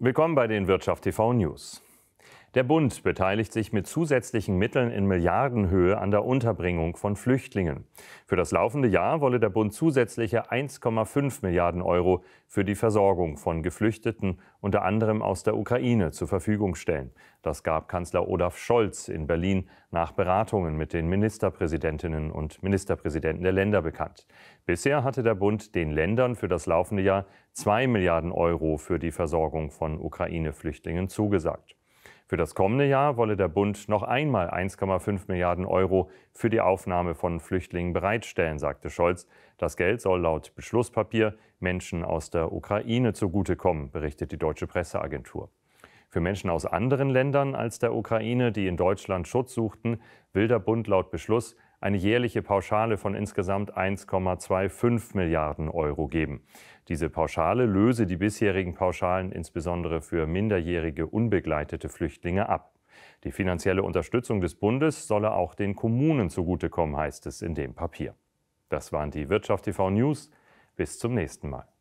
Willkommen bei den Wirtschaft TV News. Der Bund beteiligt sich mit zusätzlichen Mitteln in Milliardenhöhe an der Unterbringung von Flüchtlingen. Für das laufende Jahr wolle der Bund zusätzliche 1,5 Milliarden Euro für die Versorgung von Geflüchteten unter anderem aus der Ukraine zur Verfügung stellen. Das gab Kanzler Olaf Scholz in Berlin nach Beratungen mit den Ministerpräsidentinnen und Ministerpräsidenten der Länder bekannt. Bisher hatte der Bund den Ländern für das laufende Jahr 2 Milliarden Euro für die Versorgung von Ukraine-Flüchtlingen zugesagt. Für das kommende Jahr wolle der Bund noch einmal 1,5 Milliarden Euro für die Aufnahme von Flüchtlingen bereitstellen, sagte Scholz. Das Geld soll laut Beschlusspapier Menschen aus der Ukraine zugutekommen, berichtet die deutsche Presseagentur. Für Menschen aus anderen Ländern als der Ukraine, die in Deutschland Schutz suchten, will der Bund laut Beschluss eine jährliche Pauschale von insgesamt 1,25 Milliarden Euro geben. Diese Pauschale löse die bisherigen Pauschalen insbesondere für minderjährige unbegleitete Flüchtlinge ab. Die finanzielle Unterstützung des Bundes solle auch den Kommunen zugutekommen, heißt es in dem Papier. Das waren die Wirtschaft TV News. Bis zum nächsten Mal.